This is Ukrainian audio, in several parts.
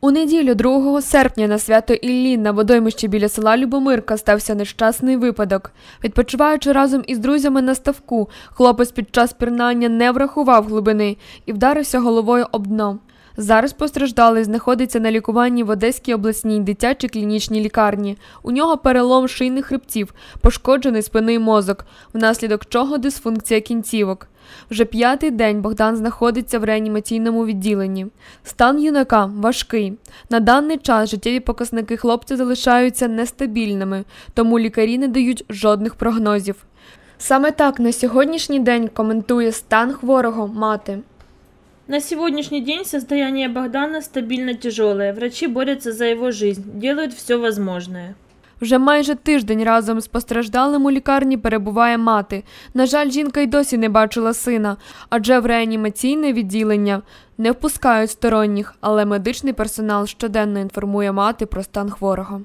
У неділю 2 серпня на свято Іллі на водоймищі біля села Любомирка стався нещасний випадок. Відпочиваючи разом із друзями на ставку, хлопець під час пірнання не врахував глибини і вдарився головою об дно. Зараз постраждалий знаходиться на лікуванні в Одеській обласній дитячій клінічній лікарні. У нього перелом шийних хребтів, пошкоджений спинний мозок, внаслідок чого дисфункція кінцівок. Вже п'ятий день Богдан знаходиться в реанімаційному відділенні. Стан юнака важкий. На даний час життєві показники хлопця залишаються нестабільними, тому лікарі не дають жодних прогнозів. Саме так на сьогоднішній день коментує стан хворого мати. На сегодняшний день состояние Богдана стабильно тяжелое. Врачи борются за его жизнь, делают все возможное. Вже майже тиждень разом з постраждалим у лікарні перебуває мати. На жаль, жінка й досі не бачила сина, адже в реанімаційне відділення не впускають сторонніх, але медичний персонал щоденно інформує мати про стан хворого.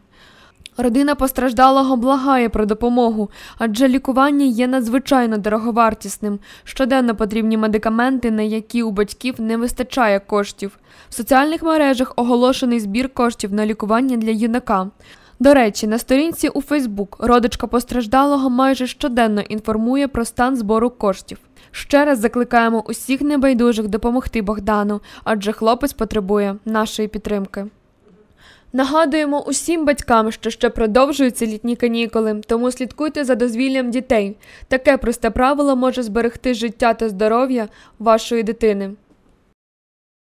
Родина постраждалого благає про допомогу, адже лікування є надзвичайно дороговартісним. Щоденно потрібні медикаменти, на які у батьків не вистачає коштів. В соціальних мережах оголошений збір коштів на лікування для юнака. До речі, на сторінці у Фейсбук родичка постраждалого майже щоденно інформує про стан збору коштів. Ще раз закликаємо усіх небайдужих допомогти Богдану, адже хлопець потребує нашої підтримки. Нагадуємо усім батькам, що ще продовжуються літні канікули, тому слідкуйте за дозвіллям дітей. Таке просте правило може зберегти життя та здоров'я вашої дитини.